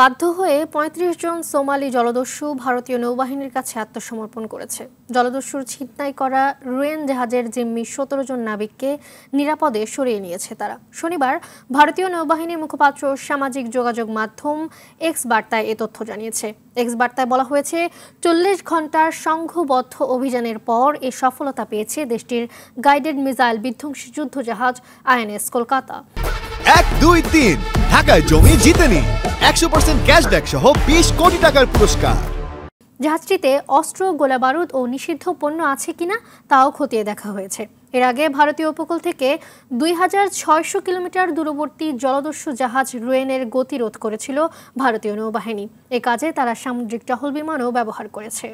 বাধ্য হয়ে ৩৫ জন সোমালি জলদস্যু ভারতীয় নৌবাহিনীর কাছে আত্মসমর্পণ করেছে জলদস্যুর ছিটনাই করা রুয়েন জাহাজের জিম্মি সতেরো জন নাবিককে নিরাপদে সরিয়ে নিয়েছে তারা শনিবার ভারতীয় নৌবাহিনীর মুখপাত্র সামাজিক যোগাযোগ মাধ্যম এক্স বার্তায় এ তথ্য জানিয়েছে এক্স বার্তায় বলা হয়েছে চল্লিশ ঘন্টার সংঘবদ্ধ অভিযানের পর এ সফলতা পেয়েছে দেশটির গাইডেড মিসাইল বিধ্বংসী যুদ্ধ জাহাজ আইএনএস কলকাতা এক দুই তিন ঢাকায় জমি নিন একশো পার্সেন্ট ক্যাশব্যাক সহ বিশ কোটি টাকার পুরস্কার জাহাজটিতে অস্ত্র গোলাবারুদ ও নিষিদ্ধ পণ্য আছে কিনা তাও খতিয়ে দেখা হয়েছে এর আগে ভারতীয় উপকূল থেকে দুই হাজার কিলোমিটার দূরবর্তী জলদস্যু জাহাজ রুয়েনের গতিরোধ করেছিল ভারতীয় নৌবাহিনী এ কাজে তারা সামুদ্রিক টহল বিমানও ব্যবহার করেছে